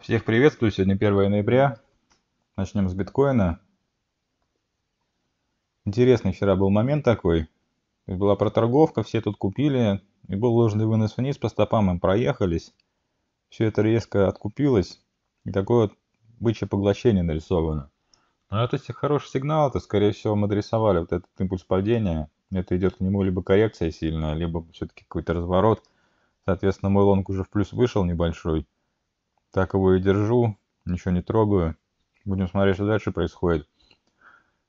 Всех приветствую, сегодня 1 ноября. Начнем с биткоина. Интересный вчера был момент такой. Была проторговка, все тут купили, и был ложный вынос вниз по стопам, им проехались. Все это резко откупилось, и такое вот бычье поглощение нарисовано. Но это хороший сигнал, это скорее всего мы адресовали вот этот импульс падения. Это идет к нему либо коррекция сильная, либо все-таки какой-то разворот. Соответственно, мой лонг уже в плюс вышел небольшой. Так его и держу, ничего не трогаю. Будем смотреть, что дальше происходит.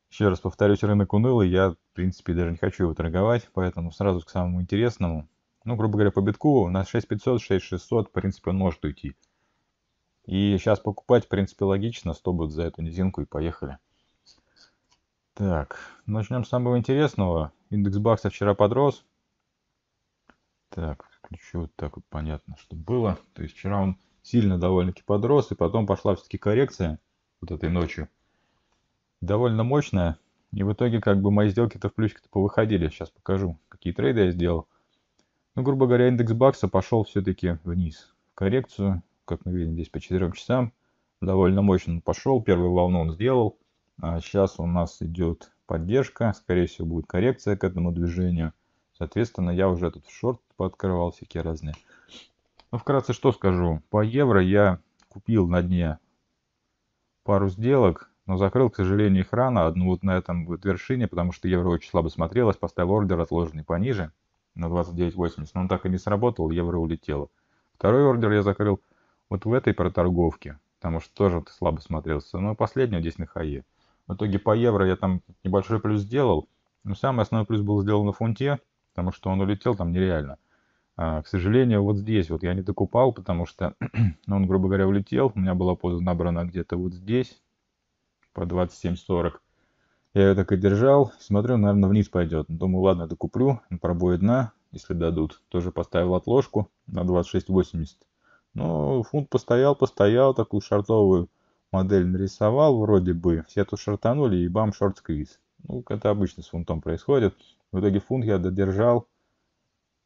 Еще раз повторюсь, рынок унылый, я, в принципе, даже не хочу его торговать, поэтому сразу к самому интересному. Ну, грубо говоря, по битку на 6500, 6600, в принципе, он может уйти. И сейчас покупать, в принципе, логично, 100 будет за эту низинку и поехали. Так, начнем с самого интересного. Индекс бакса вчера подрос. Так, включу вот так вот, понятно, что было. То есть вчера он сильно довольно-таки подрос, и потом пошла все-таки коррекция вот этой ночью. Довольно мощная, и в итоге как бы мои сделки-то в плюсик-то повыходили. Сейчас покажу, какие трейды я сделал. Ну, грубо говоря, индекс бакса пошел все-таки вниз в коррекцию. Как мы видим здесь по 4 часам. Довольно мощно пошел. Первую волну он сделал. А сейчас у нас идет поддержка. Скорее всего, будет коррекция к этому движению. Соответственно, я уже этот шорт пооткрывал всякие разные. Но ну, вкратце что скажу. По евро я купил на дне пару сделок, но закрыл, к сожалению, их рано, одну вот на этом вот вершине, потому что евро очень слабо смотрелось, поставил ордер отложенный пониже на 29.80, но он так и не сработал, евро улетело. Второй ордер я закрыл вот в этой проторговке, потому что тоже слабо смотрелся, но последнюю здесь на хае. В итоге по евро я там небольшой плюс сделал, но самый основной плюс был сделан на фунте, потому что он улетел там нереально – а, к сожалению, вот здесь вот я не докупал, потому что ну, он, грубо говоря, улетел. У меня была поза набрана где-то вот здесь, по 27.40. Я ее так и держал. Смотрю, наверное, вниз пойдет. Думаю, ладно, докуплю. пробой дна, если дадут. Тоже поставил отложку на 26.80. Но ну, фунт постоял, постоял. Такую шортовую модель нарисовал вроде бы. Все тут шортанули и бам, шорт-сквиз. Ну, это обычно с фунтом происходит. В итоге фунт я додержал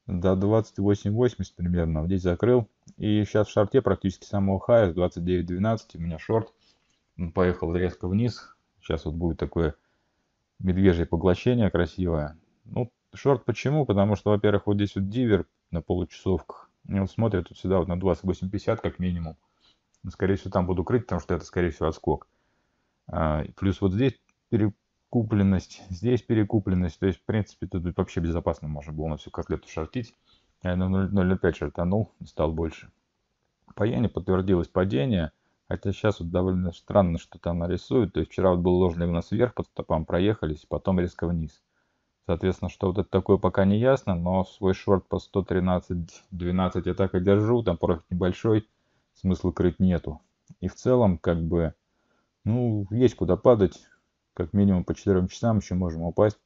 до 28.80 примерно. Вот здесь закрыл. И сейчас в шорте практически самого хая, 29.12, у меня шорт. Он поехал резко вниз. Сейчас вот будет такое медвежье поглощение красивое. Ну, шорт почему? Потому что, во-первых, вот здесь вот дивер на получасовках. И он смотрит вот сюда вот на 28.50 как минимум. Скорее всего, там буду крыть, потому что это, скорее всего, отскок. А, плюс вот здесь купленность, здесь перекупленность. То есть, в принципе, тут вообще безопасно можно было на всю котлету шортить. Я а на 0,5 шортанул, стал больше. По Яне подтвердилось падение. Хотя сейчас вот довольно странно, что там нарисуют. То есть вчера вот был ложный у нас вверх под стопам, проехались, потом резко вниз. Соответственно, что вот это такое пока не ясно, но свой шорт по 113.12 я так и держу, там профит небольшой, смысла крыть нету. И в целом, как бы, ну, есть куда падать, как минимум по 4 часам еще можем упасть,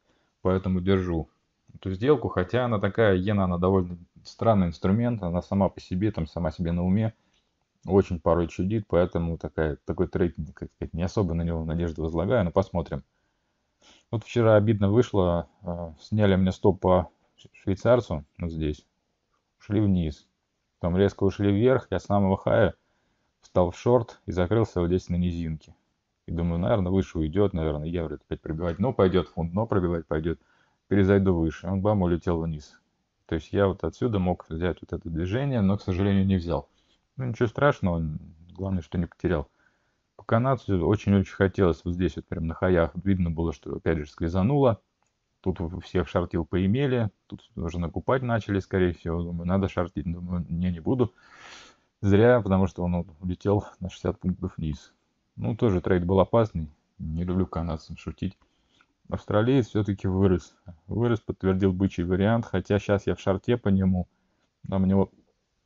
поэтому держу эту сделку, хотя она такая, иена, она довольно странный инструмент, она сама по себе, там, сама себе на уме, очень порой чудит, поэтому такая, такой трейдинг, как сказать, не особо на него надежду возлагаю, но посмотрим. Вот вчера обидно вышло, э, сняли мне стоп по швейцарцу, вот ну, здесь, шли вниз, там резко ушли вверх, я с самого хая встал в шорт и закрылся вот здесь на низинке. И думаю, наверное, выше уйдет, наверное, евро опять пробивать. Но пойдет фунт, но пробивать пойдет. Перезайду выше. Он бам, улетел вниз. То есть я вот отсюда мог взять вот это движение, но, к сожалению, не взял. Ну, ничего страшного, главное, что не потерял. По канадцу очень-очень хотелось вот здесь вот прям на хаях. Видно было, что опять же склизануло. Тут всех шортил поимели, тут уже накупать начали, скорее всего. Думаю, надо шортить. Думаю, не, не буду. Зря, потому что он улетел на 60 пунктов вниз. Ну, тоже трейд был опасный. Не люблю канадцам шутить. Австралиец все-таки вырос. Вырос, подтвердил бычий вариант, хотя сейчас я в шарте по нему. Там у него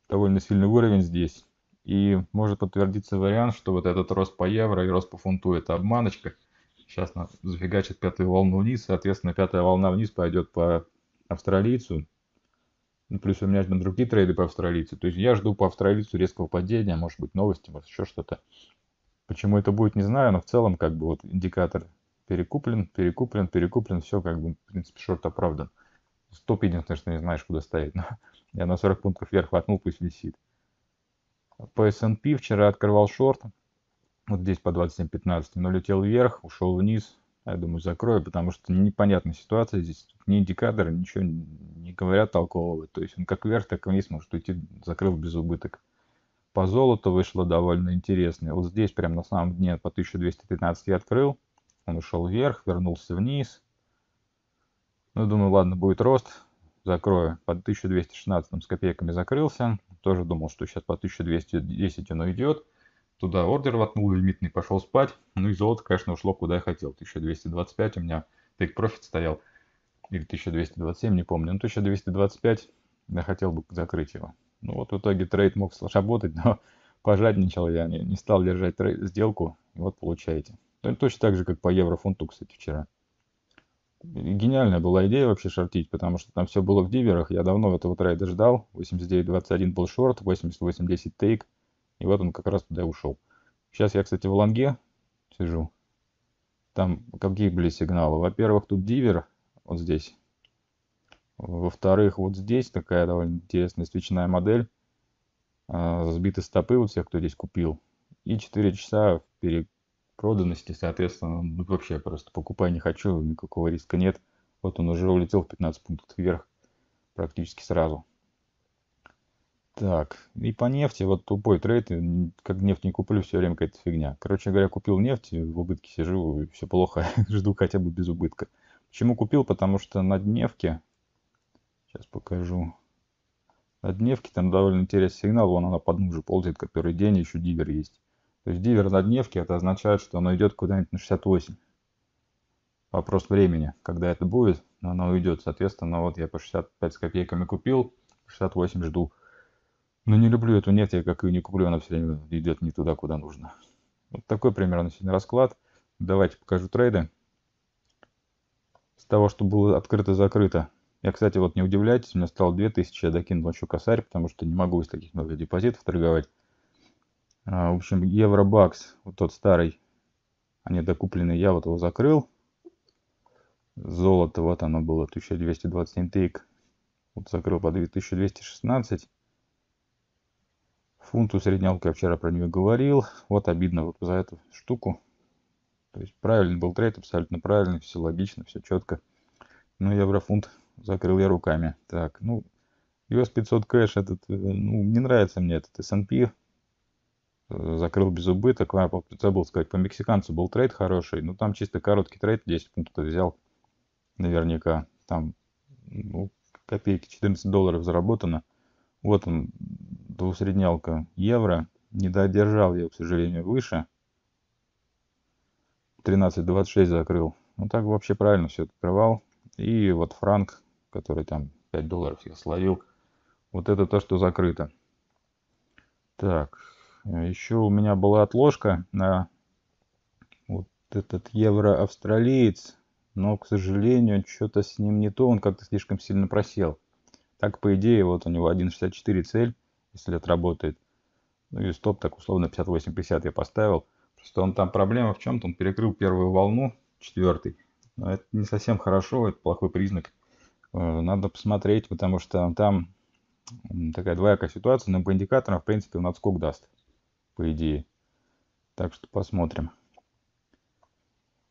довольно сильный уровень здесь. И может подтвердиться вариант, что вот этот рост по евро и рост по фунту это обманочка. Сейчас нас зафигачит пятую волну вниз, соответственно, пятая волна вниз пойдет по австралийцу. Ну, плюс у меня там другие трейды по австралийцу. То есть я жду по австралийцу резкого падения, может быть новости, может еще что-то. Почему это будет, не знаю, но в целом как бы вот индикатор перекуплен, перекуплен, перекуплен, все как бы, в принципе, шорт оправдан. Стоп единственное, что не знаешь, куда ставить. Но я на 40 пунктов вверх хватнул, пусть висит. По S&P вчера открывал шорт. Вот здесь по 27.15, но летел вверх, ушел вниз. Я думаю, закрою, потому что непонятная ситуация здесь. Ни индикаторы, ничего не говорят толкового. То есть он как вверх, так и вниз может уйти, закрыл без убыток. По золоту вышло довольно интересное. Вот здесь, прямо на самом дне, по 1215 я открыл. Он ушел вверх, вернулся вниз. Ну, думаю, ладно, будет рост. Закрою. По 1216 с копейками закрылся. Тоже думал, что сейчас по 1210 оно идет. Туда ордер воткнул, лимитный, пошел спать. Ну и золото, конечно, ушло куда я хотел. 1225 у меня тейк профит стоял. Или 1227, не помню. Ну, 1225 я хотел бы закрыть его. Ну вот в итоге трейд мог сработать, но пожадничал я, не, не стал держать трейд, сделку, и вот получаете. Ну, точно так же, как по еврофунту, кстати, вчера. Гениальная была идея вообще шортить, потому что там все было в диверах. Я давно этого трейда ждал. 89.21 был шорт, 88.10 тейк. И вот он как раз туда и ушел. Сейчас я, кстати, в лонге сижу. Там какие были сигналы? Во-первых, тут дивер, вот здесь, во-вторых, вот здесь такая довольно интересная свечная модель. А, сбиты стопы у всех, кто здесь купил. И 4 часа перепроданности, соответственно, ну, вообще просто покупай не хочу, никакого риска нет. Вот он уже улетел в 15 пунктов вверх практически сразу. Так, и по нефти, вот тупой трейд, как нефть не куплю, все время какая-то фигня. Короче говоря, купил нефть, в убытке сижу, все плохо, жду хотя бы без убытка. Почему купил? Потому что на дневке Сейчас покажу. На дневке там довольно интересный сигнал. Вон она под уже ползает, который день, еще дивер есть. То есть дивер на дневке, это означает, что она идет куда-нибудь на 68. Вопрос времени, когда это будет, но она уйдет. Соответственно, вот я по 65 с копейками купил, 68 жду. Но не люблю эту нефть, я как ее не куплю, она все время идет не туда, куда нужно. Вот такой примерно сегодня расклад. Давайте покажу трейды. С того, что было открыто-закрыто, я, кстати, вот не удивляйтесь, у меня стало 2000, я докинул еще косарь, потому что не могу из таких много депозитов торговать. А, в общем, евробакс, вот тот старый, они а докуплены, я вот его закрыл. Золото, вот оно было, 1227 тык. Вот закрыл по 2216. Фунту среднялка, я вчера про нее говорил. Вот обидно вот за эту штуку. То есть правильный был трейд, абсолютно правильный, все логично, все четко. Но еврофунт закрыл я руками. Так, ну, US 500 кэш этот, э, ну, не нравится мне этот S&P. Э, закрыл без убыток. А, забыл сказать, по мексиканцу был трейд хороший. Ну, там чисто короткий трейд, 10 пунктов взял наверняка. Там, ну, копейки, 14 долларов заработано. Вот он, двусреднялка евро. Не додержал я, к сожалению, выше. 13.26 закрыл. Ну так вообще правильно все открывал. И вот франк который там 5 долларов я словил. Вот это то, что закрыто. Так, э, еще у меня была отложка на вот этот евро-австралиец, но, к сожалению, что-то с ним не то, он как-то слишком сильно просел. Так, по идее, вот у него 1.64 цель, если отработает. Ну и стоп, так условно 58.50 я поставил. Просто он там проблема в чем-то, он перекрыл первую волну, четвертый. Но это не совсем хорошо, это плохой признак. Э, надо посмотреть, потому что там такая двоякая ситуация, но по индикаторам, в принципе, он отскок даст, по идее. Так что посмотрим.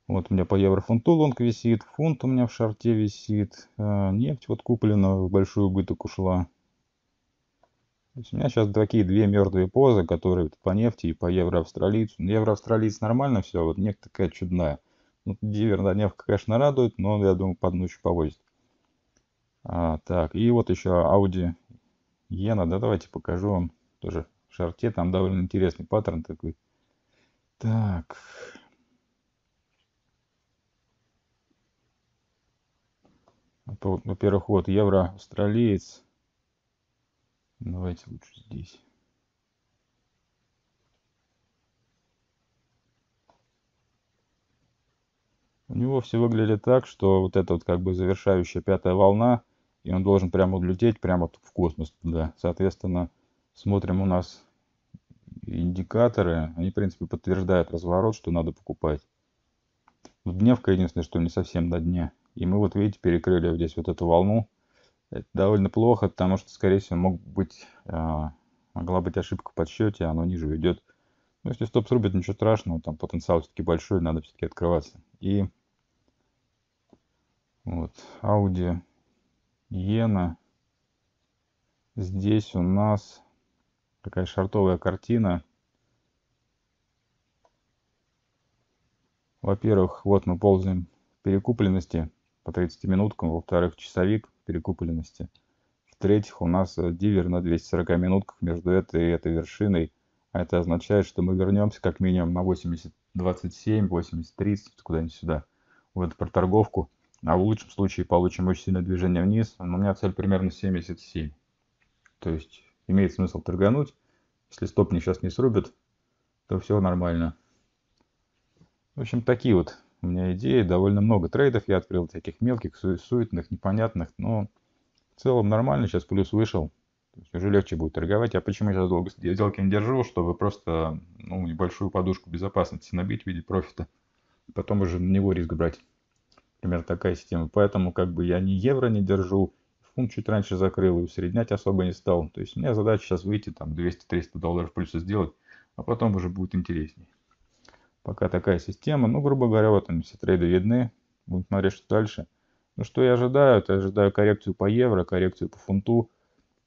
Вот у меня по еврофунту лонг висит, фунт у меня в шарте висит, э, нефть вот куплена, в большой убыток ушла. То есть у меня сейчас такие две мертвые позы, которые по нефти и по евро-австралиец. евро ну, Евроавстралиец нормально все, а вот нефть такая чудная. Ну, диверная нефть, конечно, радует, но, я думаю, под ночь повозит. А, так, и вот еще Audi Ена, да, давайте покажу вам тоже в шарте. Там довольно интересный паттерн такой. Так. Во-первых, вот евро-австралиец. Давайте лучше здесь. У него все выглядит так, что вот эта вот как бы завершающая пятая волна – и он должен прямо улететь прямо в космос туда. Соответственно, смотрим у нас индикаторы, они, в принципе, подтверждают разворот, что надо покупать. Вот дневка единственное, что не совсем на дня. И мы вот, видите, перекрыли здесь вот эту волну. Это довольно плохо, потому что, скорее всего, мог быть, а, могла быть ошибка в подсчете, оно ниже идет. Ну, если стоп срубит, ничего страшного, там потенциал все-таки большой, надо все-таки открываться. И вот, Audi иена. Здесь у нас такая шартовая картина. Во-первых, вот мы ползаем в перекупленности по 30 минуткам. Во-вторых, часовик перекупленности. В-третьих, у нас э, дивер на 240 минутках между этой и этой вершиной. А это означает, что мы вернемся как минимум на 80, 27, 80, 30, куда-нибудь сюда. Вот проторговку а в лучшем случае получим очень сильное движение вниз. Но у меня цель примерно 77. То есть имеет смысл торгануть. Если стопни сейчас не срубят, то все нормально. В общем, такие вот у меня идеи. Довольно много трейдов я открыл, таких мелких, су суетных, непонятных. Но в целом нормально, сейчас плюс вышел. То есть уже легче будет торговать. А почему я долго сделки не держу? Чтобы просто ну, небольшую подушку безопасности набить в виде профита. Потом уже на него риск брать например, такая система. Поэтому как бы я ни евро не держу, фунт чуть раньше закрыл и усреднять особо не стал. То есть у меня задача сейчас выйти там 200-300 долларов плюс сделать, а потом уже будет интереснее. Пока такая система. Ну, грубо говоря, вот они все трейды видны. Будем смотреть, что дальше. Ну, что я ожидаю? Я ожидаю коррекцию по евро, коррекцию по фунту.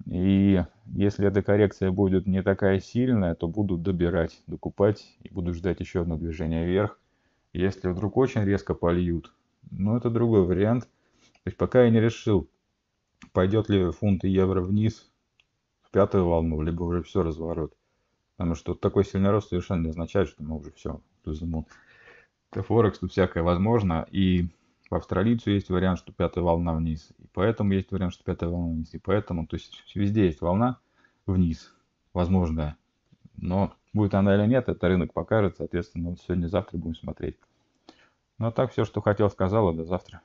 И если эта коррекция будет не такая сильная, то буду добирать, докупать и буду ждать еще одно движение вверх. Если вдруг очень резко польют, но это другой вариант. То есть пока я не решил, пойдет ли фунт и евро вниз в пятую волну, либо уже все разворот. Потому что такой сильный рост совершенно не означает, что мы уже все. Форекс тут всякое возможно. И в австралийцу есть вариант, что пятая волна вниз. И поэтому есть вариант, что пятая волна вниз. И поэтому, то есть везде есть волна вниз, возможная. Но будет она или нет, это рынок покажет. Соответственно, сегодня-завтра будем смотреть. Ну а так все, что хотел, сказала. До завтра.